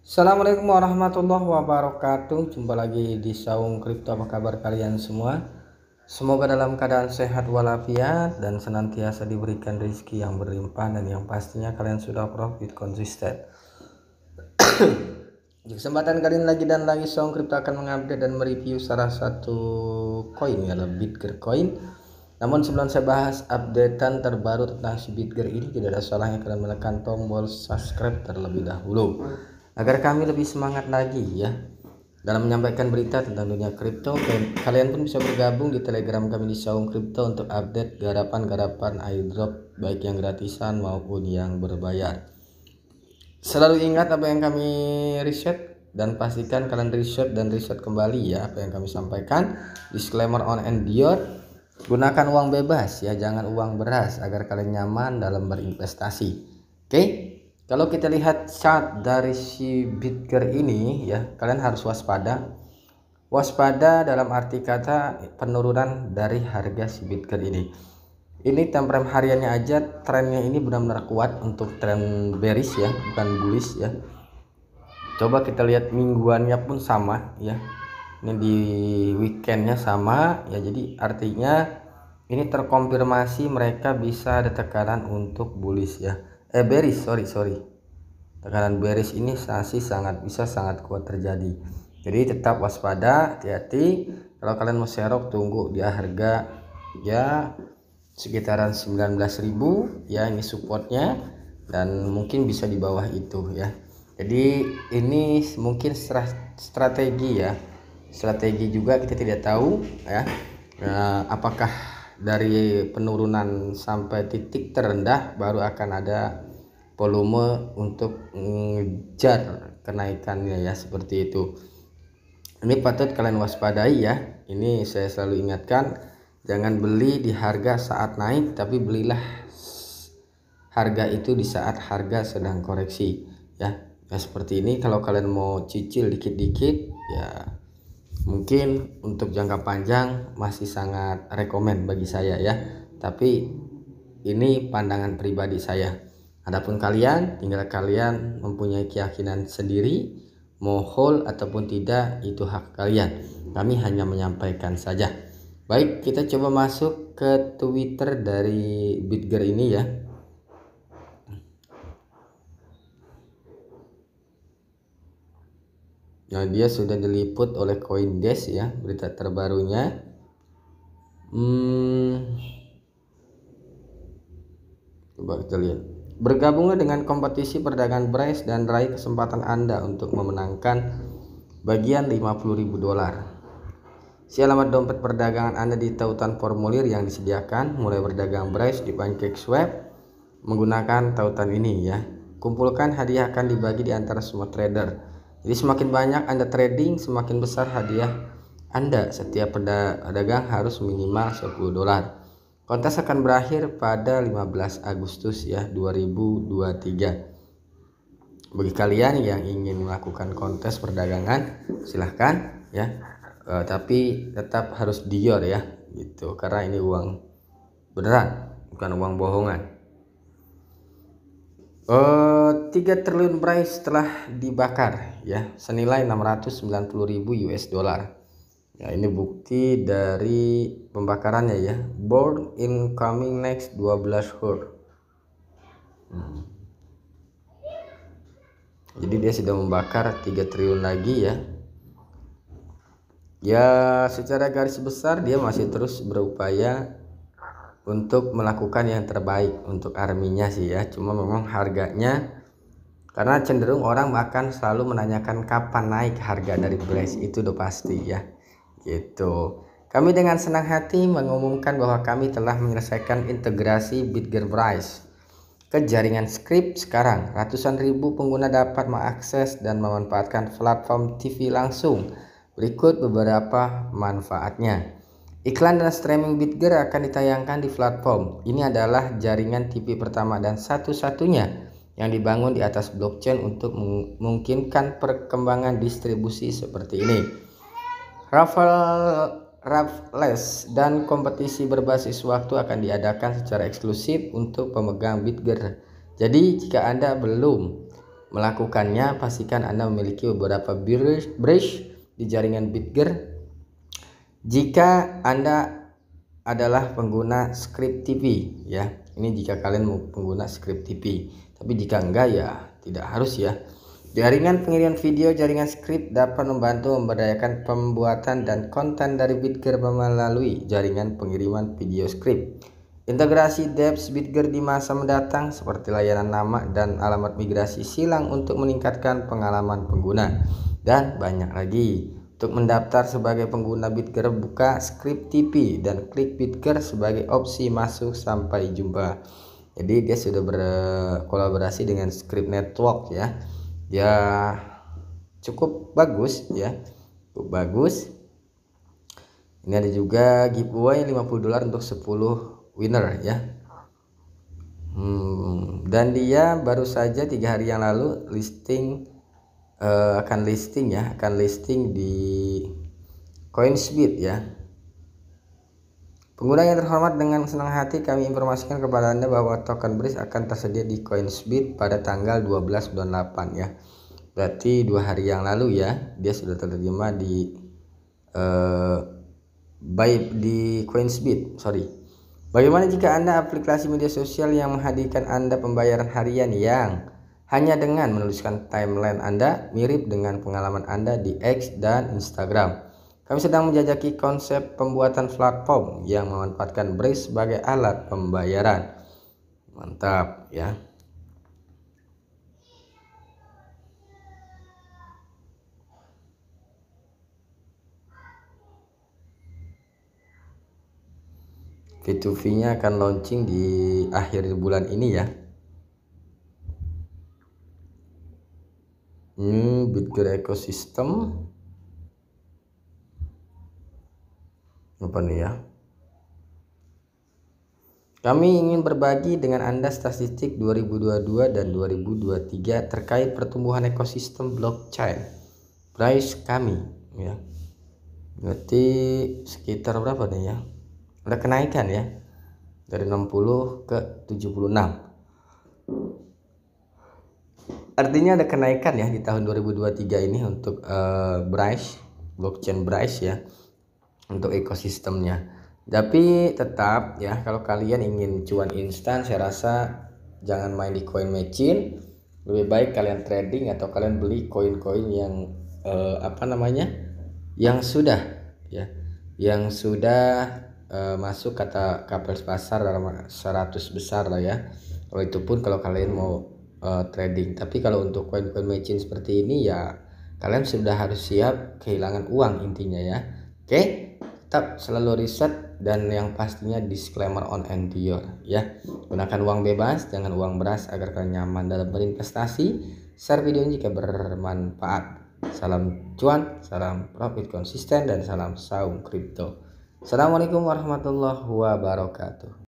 Assalamualaikum warahmatullahi wabarakatuh Jumpa lagi di Saung Kripto Apa kabar kalian semua Semoga dalam keadaan sehat walafiat Dan senantiasa diberikan rezeki yang berlimpah Dan yang pastinya kalian sudah profit konsisten Di kesempatan kali ini lagi dan lagi Saung Kripto akan mengupdate dan mereview salah satu koin ya Bitger coin namun sebelum saya bahas updatean terbaru tentang si Bitger ini tidak ada salahnya kalian menekan tombol subscribe terlebih dahulu agar kami lebih semangat lagi ya dalam menyampaikan berita tentang dunia kripto kalian pun bisa bergabung di telegram kami di Saung Kripto untuk update garapan-garapan airdrop baik yang gratisan maupun yang berbayar selalu ingat apa yang kami riset dan pastikan kalian riset dan riset kembali ya apa yang kami sampaikan disclaimer on and beyond gunakan uang bebas ya jangan uang beras agar kalian nyaman dalam berinvestasi oke okay? Kalau kita lihat chart dari si Bitker ini ya, kalian harus waspada. Waspada dalam arti kata penurunan dari harga si Bitker ini. Ini time frame hariannya aja trennya ini benar-benar kuat untuk tren bearish ya, bukan bullish ya. Coba kita lihat mingguannya pun sama ya. Ini di weekendnya sama ya, jadi artinya ini terkonfirmasi mereka bisa ada tekanan untuk bullish ya eh beris sorry sorry tekanan beris ini masih sangat bisa sangat kuat terjadi jadi tetap waspada hati-hati kalau kalian mau serok tunggu dia harga ya sekitaran 19.000 ya ini supportnya dan mungkin bisa di bawah itu ya jadi ini mungkin strategi ya strategi juga kita tidak tahu ya nah, apakah dari penurunan sampai titik terendah baru akan ada volume untuk mengejar kenaikannya ya seperti itu ini patut kalian waspadai ya ini saya selalu ingatkan jangan beli di harga saat naik tapi belilah harga itu di saat harga sedang koreksi ya nah, seperti ini kalau kalian mau cicil dikit-dikit ya mungkin untuk jangka panjang masih sangat rekomen bagi saya ya tapi ini pandangan pribadi saya adapun kalian tinggal kalian mempunyai keyakinan sendiri mau ataupun tidak itu hak kalian kami hanya menyampaikan saja baik kita coba masuk ke Twitter dari Bitger ini ya ya dia sudah diliput oleh Coindesk ya berita terbarunya hmm, coba kita lihat bergabunglah dengan kompetisi perdagangan Brace dan raih kesempatan Anda untuk memenangkan bagian 50.000 dolar Si alamat dompet perdagangan Anda di tautan formulir yang disediakan mulai berdagang Brace di PancakeSwap menggunakan tautan ini ya. Kumpulkan hadiah akan dibagi di antara semua trader. Jadi semakin banyak Anda trading, semakin besar hadiah Anda. Setiap pedagang harus minimal 10 dolar. Kontes akan berakhir pada 15 Agustus ya 2023. Bagi kalian yang ingin melakukan kontes perdagangan, silahkan ya. E, tapi tetap harus dior ya gitu karena ini uang beneran bukan uang bohongan. Eh, tiga 3 triliun price telah dibakar ya senilai 690.000 US dollar. Ya ini bukti dari pembakarannya ya. board incoming next 12 hour. Hmm. Jadi dia sudah membakar 3 triliun lagi ya. Ya secara garis besar dia masih terus berupaya untuk melakukan yang terbaik untuk arminya sih ya cuma memang harganya karena cenderung orang bahkan selalu menanyakan kapan naik harga dari Blaze itu udah pasti ya gitu kami dengan senang hati mengumumkan bahwa kami telah menyelesaikan integrasi Bitger Price ke jaringan script sekarang ratusan ribu pengguna dapat mengakses dan memanfaatkan platform TV langsung berikut beberapa manfaatnya Iklan dan streaming Bitger akan ditayangkan di platform. Ini adalah jaringan TV pertama dan satu-satunya yang dibangun di atas blockchain untuk memungkinkan perkembangan distribusi seperti ini. Raffle Raffles dan kompetisi berbasis waktu akan diadakan secara eksklusif untuk pemegang Bitger. Jadi jika Anda belum melakukannya, pastikan Anda memiliki beberapa bridge di jaringan Bitger jika Anda adalah pengguna script TV ya. Ini jika kalian pengguna script TV. Tapi jika enggak ya tidak harus ya. Jaringan pengiriman video jaringan script dapat membantu memberdayakan pembuatan dan konten dari Bitger melalui jaringan pengiriman video script. Integrasi devs Bitger di masa mendatang seperti layanan nama dan alamat migrasi silang untuk meningkatkan pengalaman pengguna dan banyak lagi. Untuk mendaftar sebagai pengguna Bitger, buka script TV dan klik Bitger sebagai opsi masuk sampai jumpa. Jadi dia sudah berkolaborasi dengan script network ya. Ya cukup bagus ya. Cukup bagus. Ini ada juga giveaway 50 dolar untuk 10 winner ya. Hmm, dan dia baru saja tiga hari yang lalu listing uh, akan listing ya akan listing di Coinsbit ya pengguna yang terhormat dengan senang hati kami informasikan kepada anda bahwa token bridge akan tersedia di Coinsbit pada tanggal 12 bulan 8 ya berarti dua hari yang lalu ya dia sudah terima di uh, by di Coinsbit, sorry. Bagaimana jika Anda aplikasi media sosial yang menghadirkan Anda pembayaran harian yang hanya dengan menuliskan timeline Anda mirip dengan pengalaman Anda di X dan Instagram. Kami sedang menjajaki konsep pembuatan platform yang memanfaatkan Breeze sebagai alat pembayaran. Mantap ya. V2V-nya akan launching di akhir bulan ini ya. bidger ekosistem apa nih ya kami ingin berbagi dengan Anda statistik 2022 dan 2023 terkait pertumbuhan ekosistem blockchain. Price kami ya. Berarti sekitar berapa nih ya? Ada kenaikan ya. Dari 60 ke 76 artinya ada kenaikan ya di tahun 2023 ini untuk uh, Bryce blockchain Bryce ya untuk ekosistemnya tapi tetap ya kalau kalian ingin cuan instan saya rasa jangan main di coin machine lebih baik kalian trading atau kalian beli koin-koin yang eh, apa namanya yang sudah ya yang sudah eh, masuk kata kapal pasar dalam 100 besar lah ya kalau itu pun kalau kalian mau uh, trading tapi kalau untuk koin-koin matching seperti ini ya kalian sudah harus siap kehilangan uang intinya ya oke okay? tetap selalu riset dan yang pastinya disclaimer on endure ya gunakan uang bebas jangan uang beras agar kalian nyaman dalam berinvestasi share video ini jika bermanfaat salam cuan salam profit konsisten dan salam saung kripto assalamualaikum warahmatullahi wabarakatuh